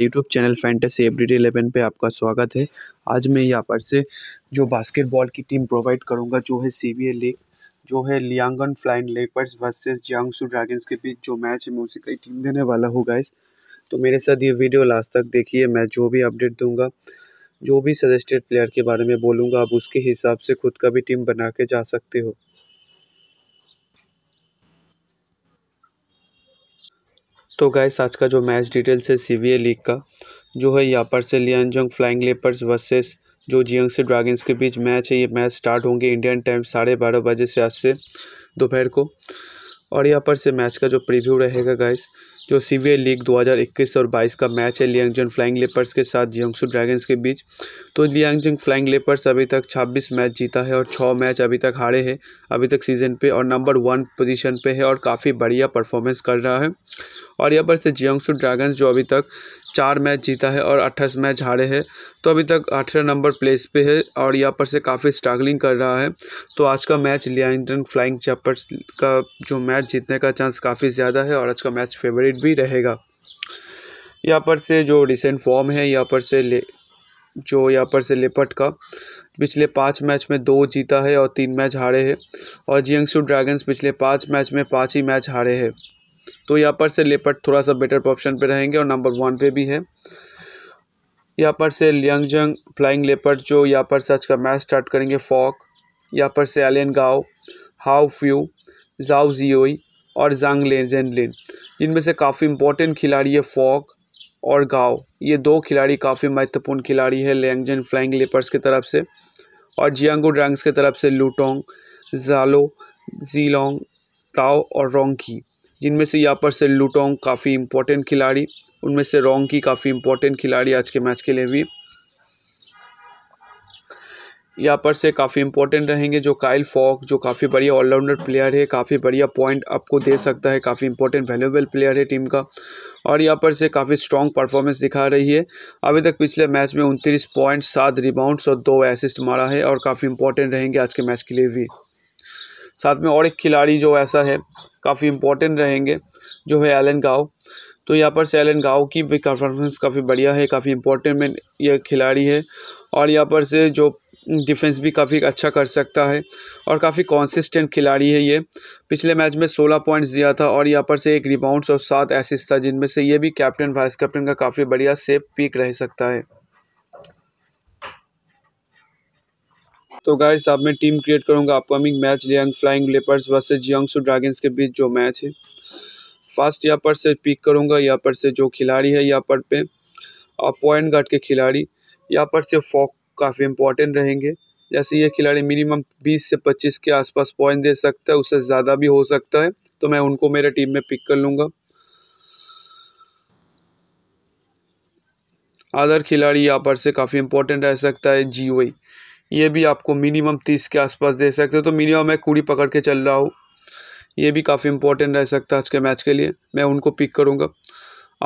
YouTube channel fantasy everyday eleven पे आपका स्वागत है आज मैं यहाँ पर से जो बास्केटबॉल की टीम प्रोवाइड करूँगा जो है सी लीग जो है Liaoning Flying Leopards versus Jiangsu Dragons के बीच जो मैच है मैं उसे कई टीम देने वाला हूँ गाइस तो मेरे साथ ये वीडियो लास्ट तक देखिए मैं जो भी अपडेट दूंगा जो भी सजेस्टेड प्लेयर के बारे में बोलूँगा आप उसके हिसाब से खुद का भी टीम बना के जा सकते हो तो गाइस आज का जो मैच डिटेल्स है सी लीग का जो है यहाँ पर से लियांजोंग फ्लाइंग लेपर्स वर्सेस जो जियंग से ड्रैगन्स के बीच मैच है ये मैच स्टार्ट होंगे इंडियन टाइम साढ़े बारह बजे से आज से दोपहर को और यहाँ पर से मैच का जो प्रीव्यू रहेगा गाइस जो सी लीग 2021 और 22 का मैच है लियांगजंग फ्लाइंग लेपर्स के साथ जियांगसू ड्रैगन्स के बीच तो लियांगजंग फ्लाइंग लेपर्स अभी तक 26 मैच जीता है और 6 मैच अभी तक हारे हैं अभी तक सीजन पे और नंबर वन पोजीशन पे है और काफ़ी बढ़िया परफॉर्मेंस कर रहा है और यहाँ पर से जियांगसू ड्रैगन्स जो अभी तक चार मैच जीता है और अट्ठाईस मैच हारे हैं तो अभी तक अठारह नंबर प्लेस पे है और यहाँ पर से काफ़ी स्ट्रगलिंग कर रहा है तो आज का मैच लियांगजंग फ्लाइंग चैपर्स का जो मैच जीतने का चांस काफ़ी ज़्यादा है और आज का मैच फेवरेट भी रहेगा यहाँ पर से जो रिसेंट फॉर्म है यहाँ पर से ले जो यहाँ पर से लेपट का पिछले पाँच मैच में दो जीता है और तीन मैच हारे हैं और जियंगसू ड्रैगन्स पिछले पाँच मैच में पाँच ही मैच हारे हैं तो यहाँ पर से लेपट थोड़ा सा बेटर ऑप्शन पे रहेंगे और नंबर वन पे भी है यहाँ पर से जंग फ्लाइंग लेपर्ड जो यहाँ पर से आज का मैच स्टार्ट करेंगे फॉक यहाँ पर से एलियन गाओ हाउ फ्यू जाओ जियोई और जांग लेजेंडलिन जिनमें से काफ़ी इम्पोर्टेंट खिलाड़ी है फॉक और गाओ ये दो खिलाड़ी काफ़ी महत्वपूर्ण खिलाड़ी है लैंगजन फ्लाइंग लेपर्स की तरफ से और जियांगो ड्रैंग्स की तरफ से लूटोंग जालो जीलोंग ताओ और रोंकी जिनमें से यहाँ पर से लूटोंग काफ़ी इम्पोर्टेंट खिलाड़ी उनमें से रोंकी काफ़ी इंपॉर्टेंट खिलाड़ी आज के मैच के लिए भी यहाँ पर से काफ़ी इंपॉर्टेंट रहेंगे जो काइल फॉक जो काफ़ी बढ़िया ऑलराउंडर प्लेयर है काफ़ी बढ़िया पॉइंट आपको दे सकता है काफ़ी इंपॉर्टेंट वैल्यूबल प्लेयर है टीम का और यहाँ पर से काफ़ी स्ट्रॉन्ग परफॉर्मेंस दिखा रही है अभी तक पिछले मैच में उनतीस पॉइंट सात रिबाउंड्स और दो एसिस्ट मारा है और काफ़ी इंपॉर्टेंट रहेंगे आज के मैच के लिए भी साथ में और एक खिलाड़ी जो ऐसा है काफ़ी इंपॉर्टेंट रहेंगे जो है एलन गाओ तो यहाँ पर सैलन गाँव की भी परफॉर्मेंस काफ़ी बढ़िया है काफ़ी इंपॉर्टेंट में यह खिलाड़ी है और यहाँ पर से जो डिफेंस भी काफ़ी अच्छा कर सकता है और काफ़ी कॉन्सिस्टेंट खिलाड़ी है ये पिछले मैच में 16 पॉइंट्स दिया था और यहाँ पर से एक रिबाउंड्स और सात एसिस था जिनमें से ये भी कैप्टन वाइस कैप्टन का काफ़ी बढ़िया सेफ पिक रह सकता है तो गाइस अब मैं टीम क्रिएट करूंगा upcoming match Liaoning Flying Leopards versus Jiangsu Dragons के बीच जो मैच है फर्स्ट यहाँ पर से पिक करूंगा यहाँ पर से जो खिलाड़ी है यहाँ पर पे और पॉइंट गार्ड के खिलाड़ी यहाँ पर से फॉक काफ़ी इंपॉर्टेंट रहेंगे जैसे ये खिलाड़ी मिनिमम 20 से 25 के आसपास पॉइंट दे सकता है उससे ज़्यादा भी हो सकता है तो मैं उनको मेरे टीम में पिक कर लूँगा अदर खिलाड़ी यहाँ पर से काफ़ी इंपॉर्टेंट रह सकता है जी वही ये भी आपको मिनिमम 30 के आसपास दे सकते हो तो मिनिमम मैं कूड़ी पकड़ के चल रहा हूँ ये भी काफ़ी इंपॉर्टेंट रह सकता है आज के मैच के लिए मैं उनको पिक करूँगा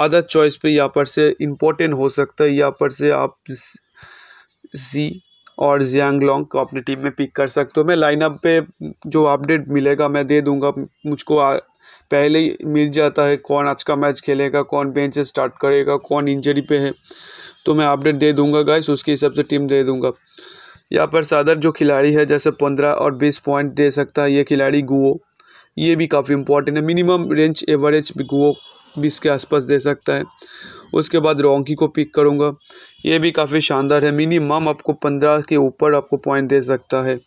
अदर चॉइस पर यहाँ पर से इम्पोर्टेंट हो सकता है यहाँ पर से आप जी और जियांग लॉन्ग को अपनी टीम में पिक कर सकते हो मैं लाइनअप पे जो अपडेट मिलेगा मैं दे दूंगा मुझको आ, पहले ही मिल जाता है कौन आज का मैच खेलेगा कौन बेंच स्टार्ट करेगा कौन इंजरी पे है तो मैं अपडेट दे दूंगा गाइस उसके हिसाब से टीम दे दूंगा यहाँ पर सादर जो खिलाड़ी है जैसे पंद्रह और बीस पॉइंट दे सकता है ये खिलाड़ी गुओ ये भी काफ़ी इंपॉर्टेंट है मिनिमम रेंज एवरेज गुओ बीस के आसपास दे सकता है उसके बाद रोंकी को पिक करूँगा ये भी काफ़ी शानदार है मिनिमम आपको पंद्रह के ऊपर आपको पॉइंट दे सकता है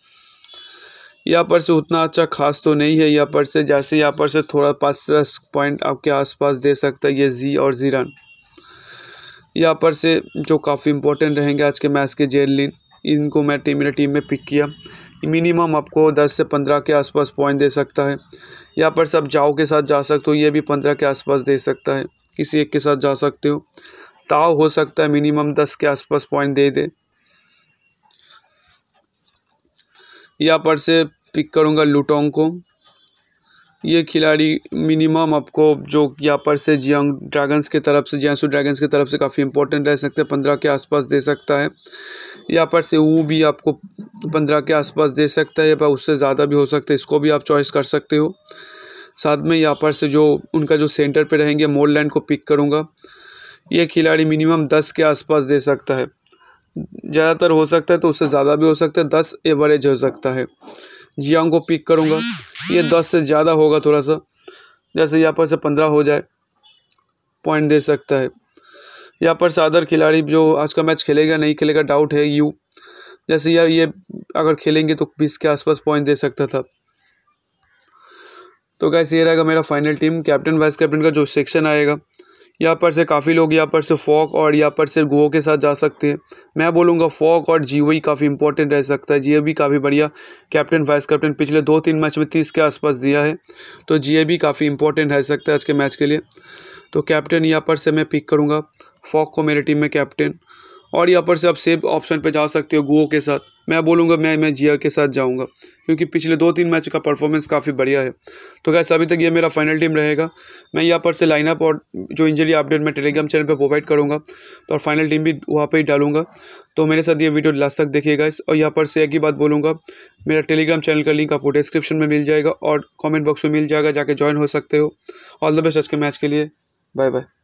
यहाँ पर से उतना अच्छा खास तो नहीं है यहाँ पर से जैसे यहाँ पर से थोड़ा पाँच दस पॉइंट आपके आसपास दे सकता है ये जी और रन यहाँ पर से जो काफ़ी इंपॉर्टेंट रहेंगे आज के मैच के लिन इनको मैं टीम मेरे टीम में पिक किया मिनिमम आपको दस से पंद्रह के आसपास पॉइंट दे सकता है यहाँ पर से आप जाओ के साथ जा सकते हो ये भी पंद्रह के आसपास दे सकता है किसी एक के साथ जा सकते हो ताव हो सकता है मिनिमम दस के आसपास पॉइंट दे दे यहाँ पर से पिक करूँगा लुटोंग को ये खिलाड़ी मिनिमम आपको जो यहाँ पर से जियांग ड्रैगन्स की तरफ से जियांसू ड्रैगन्स की तरफ से काफ़ी इंपॉर्टेंट रह सकते हैं पंद्रह के आसपास दे सकता है यहाँ पर से वो भी आपको पंद्रह के आसपास दे सकता है या उससे ज़्यादा भी हो सकता है इसको भी आप चॉइस कर सकते हो साथ में यहाँ पर से जो उनका जो सेंटर पे रहेंगे मोल लैंड को पिक करूँगा ये खिलाड़ी मिनिमम दस के आसपास दे सकता है ज़्यादातर हो सकता है तो उससे ज़्यादा भी हो सकता है दस एवरेज हो सकता है जियांग को पिक करूँगा ये दस से ज़्यादा होगा थोड़ा सा जैसे यहाँ पर से पंद्रह हो जाए पॉइंट दे सकता है यहाँ पर सादर खिलाड़ी जो आज का मैच खेलेगा नहीं खेलेगा डाउट है यू जैसे यह ये अगर खेलेंगे तो बीस के आसपास पॉइंट दे सकता था तो कैसे ये रहेगा मेरा final team captain vice captain का जो सेक्शन आएगा यहाँ पर से काफ़ी लोग यहाँ पर से फॉक और यहाँ पर से गोवा के साथ जा सकते हैं मैं बोलूँगा फॉक और जियो ही काफ़ी इंपॉर्टेंट रह सकता है जियो भी काफ़ी बढ़िया कैप्टन वाइस कैप्टन पिछले दो तीन मैच में तीस के आसपास दिया है तो जियो भी काफ़ी इंपॉर्टेंट रह सकता है आज के मैच के लिए तो कैप्टन यहाँ पर से मैं पिक करूँगा फॉक को मेरे टीम में कैप्टन और यहाँ पर से आप सेव ऑप्शन पे जा सकते हो गो के साथ मैं बोलूँगा मैं मैं जिया के साथ जाऊँगा क्योंकि पिछले दो तीन मैच का परफॉर्मेंस काफ़ी बढ़िया है तो कैसे अभी तक ये मेरा फाइनल टीम रहेगा मैं यहाँ पर से लाइनअप और जो इंजरी अपडेट मैं टेलीग्राम चैनल पर प्रोवाइड करूँगा तो और फाइनल टीम भी वहाँ पर ही डालूंगा तो मेरे साथ ये वीडियो लास्ट तक देखिएगा और यहाँ पर से एक ही बात बोलूँगा मेरा टेलीग्राम चैनल का लिंक आपको डिस्क्रिप्शन में मिल जाएगा और कॉमेंट बॉक्स में मिल जाएगा जाके ज्वाइन हो सकते हो ऑल द बेस्ट आज के मैच के लिए बाय बाय